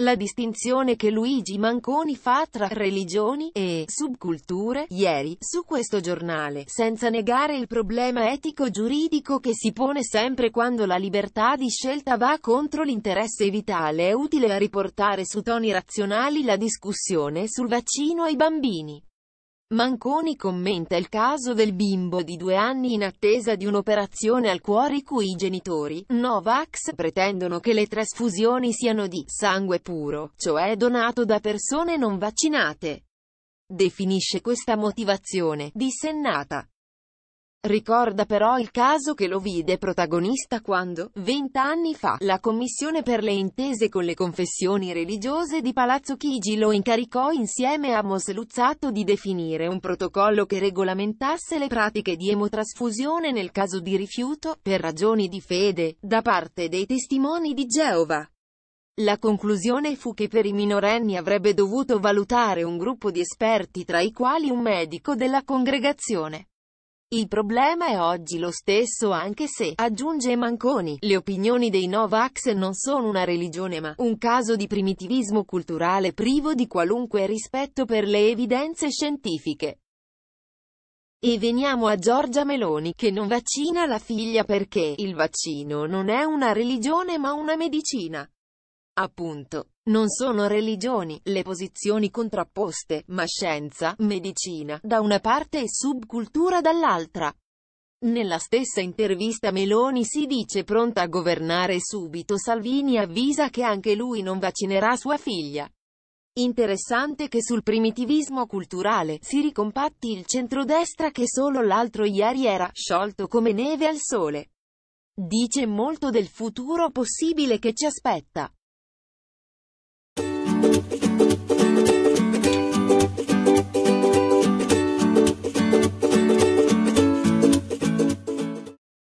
La distinzione che Luigi Manconi fa tra religioni e subculture, ieri, su questo giornale, senza negare il problema etico-giuridico che si pone sempre quando la libertà di scelta va contro l'interesse vitale, è utile a riportare su toni razionali la discussione sul vaccino ai bambini. Manconi commenta il caso del bimbo di due anni in attesa di un'operazione al cuore i cui genitori, Novax, pretendono che le trasfusioni siano di sangue puro, cioè donato da persone non vaccinate. Definisce questa motivazione dissennata. Ricorda però il caso che lo vide protagonista quando, vent'anni fa, la Commissione per le intese con le confessioni religiose di Palazzo Chigi lo incaricò insieme a Mosluzzato di definire un protocollo che regolamentasse le pratiche di emotrasfusione nel caso di rifiuto, per ragioni di fede, da parte dei testimoni di Geova. La conclusione fu che per i minorenni avrebbe dovuto valutare un gruppo di esperti tra i quali un medico della congregazione. Il problema è oggi lo stesso anche se, aggiunge Manconi, le opinioni dei Novax non sono una religione ma un caso di primitivismo culturale privo di qualunque rispetto per le evidenze scientifiche. E veniamo a Giorgia Meloni, che non vaccina la figlia perché il vaccino non è una religione ma una medicina. Appunto, non sono religioni le posizioni contrapposte, ma scienza, medicina, da una parte e subcultura dall'altra. Nella stessa intervista Meloni si dice pronta a governare subito Salvini avvisa che anche lui non vaccinerà sua figlia. Interessante che sul primitivismo culturale si ricompatti il centrodestra che solo l'altro ieri era sciolto come neve al sole. Dice molto del futuro possibile che ci aspetta. Thank you.